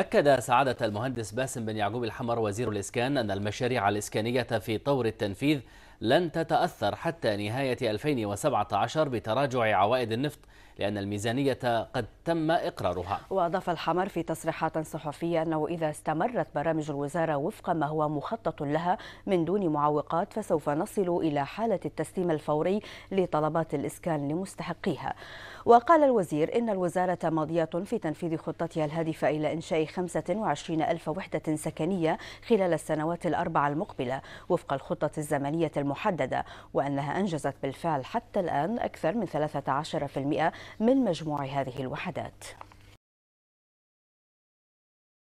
أكد سعادة المهندس باسم بن يعقوب الحمر وزير الإسكان أن المشاريع الإسكانية في طور التنفيذ لن تتأثر حتى نهاية 2017 بتراجع عوائد النفط لأن الميزانية قد تم إقرارها وأضاف الحمر في تصريحات صحفية أنه إذا استمرت برامج الوزارة وفق ما هو مخطط لها من دون معوقات فسوف نصل إلى حالة التسليم الفوري لطلبات الإسكان لمستحقيها وقال الوزير إن الوزارة ماضية في تنفيذ خطتها الهادفة إلى إنشاء 25 ألف وحدة سكنية خلال السنوات الأربع المقبلة وفق الخطة الزمنية المحددة وأنها أنجزت بالفعل حتى الآن أكثر من 13% من مجموع هذه الوحدات